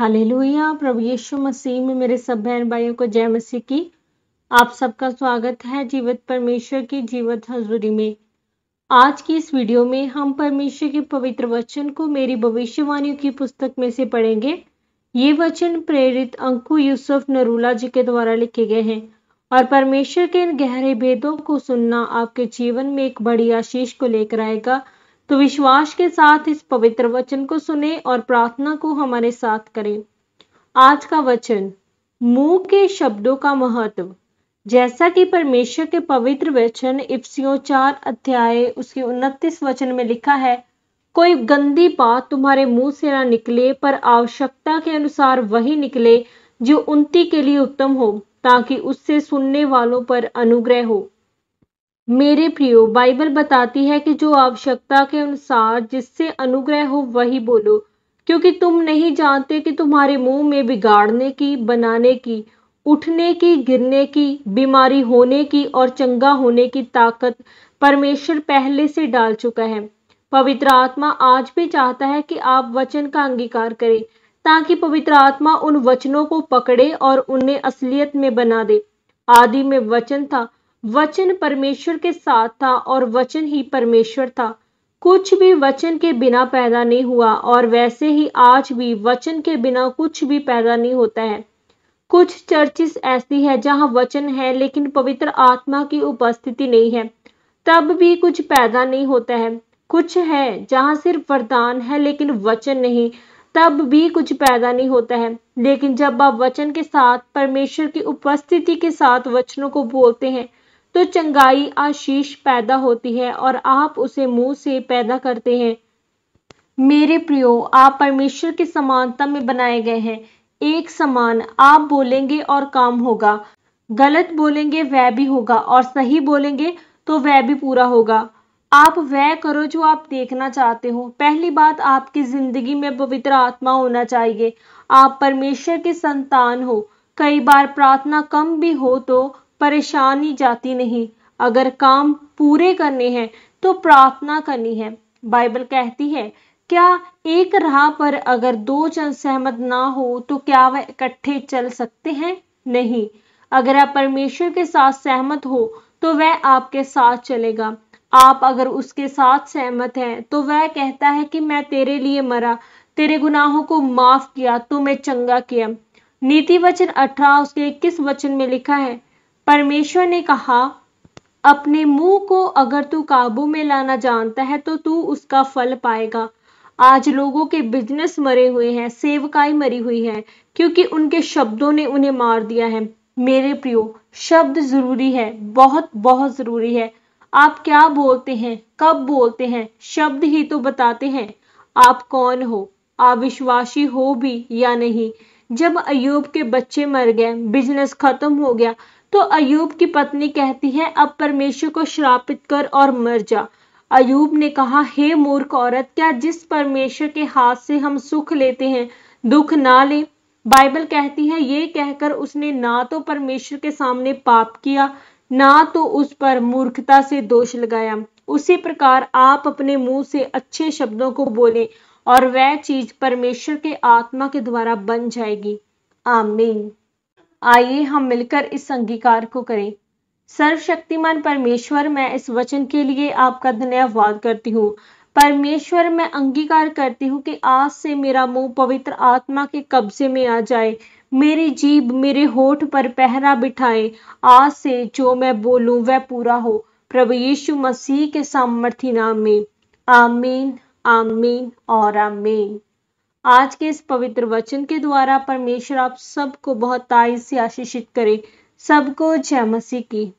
hallelujah प्रभु यीशु मसीह में मेरे सब बहन भाइयों को जय मसीह की आप सबका स्वागत है जीवित परमेश्वर की जीवित हजूरी में आज की इस वीडियो में हम परमेश्वर के पवित्र वचन को मेरी भविष्यवाणियों की पुस्तक में से पढ़ेंगे ये वचन प्रेरित अंकु यूसुफ नरूला जी के द्वारा लिखे गए हैं और परमेश्वर के इन गहरे भेदों को सुनना आपके जीवन में एक बड़ी आशीष को लेकर आएगा तो विश्वास के साथ इस पवित्र वचन को सुने और प्रार्थना को हमारे साथ करें आज का वचन मुंह के शब्दों का महत्व जैसा कि परमेश्वर के पवित्र वचन इफ्सियों चार अध्याय उसके उनतीस वचन में लिखा है कोई गंदी बात तुम्हारे मुंह से ना निकले पर आवश्यकता के अनुसार वही निकले जो उन्ती के लिए उत्तम हो ताकि उससे सुनने वालों पर अनुग्रह हो मेरे प्रियो बाइबल बताती है कि जो आवश्यकता के अनुसार जिससे अनुग्रह हो वही बोलो क्योंकि तुम नहीं जानते कि तुम्हारे मुंह में बिगाड़ने की बनाने की उठने की गिरने की बीमारी होने की और चंगा होने की ताकत परमेश्वर पहले से डाल चुका है पवित्र आत्मा आज भी चाहता है कि आप वचन का अंगीकार करें ताकि पवित्र आत्मा उन वचनों को पकड़े और उन्हें असलियत में बना दे आदि में वचन था वचन परमेश्वर के साथ था और वचन ही परमेश्वर था कुछ भी वचन के बिना पैदा नहीं हुआ और वैसे ही आज भी वचन के बिना कुछ भी पैदा नहीं होता है कुछ चर्चिस ऐसी है जहां वचन है लेकिन पवित्र आत्मा की उपस्थिति नहीं है तब भी कुछ पैदा नहीं होता है कुछ है जहां सिर्फ वरदान है लेकिन वचन नहीं तब भी कुछ पैदा नहीं होता है लेकिन जब आप वचन के साथ परमेश्वर की उपस्थिति के साथ वचनों को बोलते हैं तो चंगाई आशीष पैदा होती है और आप उसे मुंह से पैदा करते हैं मेरे प्रियो आप परमेश्वर की समानता में बनाए गए हैं एक समान आप बोलेंगे और काम होगा गलत बोलेंगे वह भी होगा और सही बोलेंगे तो वह भी पूरा होगा आप वह करो जो आप देखना चाहते हो पहली बात आपकी जिंदगी में पवित्र आत्मा होना चाहिए आप परमेश्वर के संतान हो कई बार प्रार्थना कम भी हो तो परेशानी जाती नहीं अगर काम पूरे करने हैं तो प्रार्थना करनी है बाइबल कहती है क्या एक राह पर अगर दो जन सहमत ना हो तो क्या वह इकट्ठे चल सकते हैं नहीं अगर आप परमेश्वर के साथ सहमत हो तो वह आपके साथ चलेगा आप अगर उसके साथ सहमत हैं तो वह कहता है कि मैं तेरे लिए मरा तेरे गुनाहों को माफ किया तुम्हें तो चंगा किया नीति वचन अठारह उसके इक्कीस वचन में लिखा है परमेश्वर ने कहा अपने मुंह को अगर तू काबू में लाना जानता है तो तू उसका फल पाएगा आज लोगों के बिजनेस मरे हुए हैं सेवकाई मरी हुई है क्योंकि उनके शब्दों ने उन्हें मार दिया है मेरे प्रियो शब्द जरूरी है बहुत बहुत जरूरी है आप क्या बोलते हैं कब बोलते हैं शब्द ही तो बताते हैं आप कौन हो आप विश्वासी हो भी या नहीं जब अयूब के बच्चे मर गए बिजनेस खत्म हो गया तो अयूब की पत्नी कहती है अब परमेश्वर को श्रापित कर और मर जा अयूब ने कहा हे मूर्ख औरत क्या जिस परमेश्वर के हाथ से हम सुख लेते हैं दुख ना ले बाइबल कहती है ये कहकर उसने ना तो परमेश्वर के सामने पाप किया ना तो उस पर मूर्खता से दोष लगाया उसी प्रकार आप अपने मुंह से अच्छे शब्दों को बोलें और वह चीज परमेश्वर के आत्मा के द्वारा बन जाएगी आमीन आइए हम मिलकर इस अंगीकार को करें सर्वशक्तिमान परमेश्वर मैं इस वचन के लिए आपका धन्यवाद करती हूँ परमेश्वर मैं अंगीकार करती हूँ कि आज से मेरा मुंह पवित्र आत्मा के कब्जे में आ जाए मेरी जीभ मेरे होठ पर पहरा बिठाए आज से जो मैं बोलूं वह पूरा हो प्रभु यीशु मसीह के सामर्थी नाम में आमीन आमीन और आमीन आज के इस पवित्र वचन के द्वारा परमेश्वर आप सबको बहुत ताई से आशीषित करे सबको जय मसीह की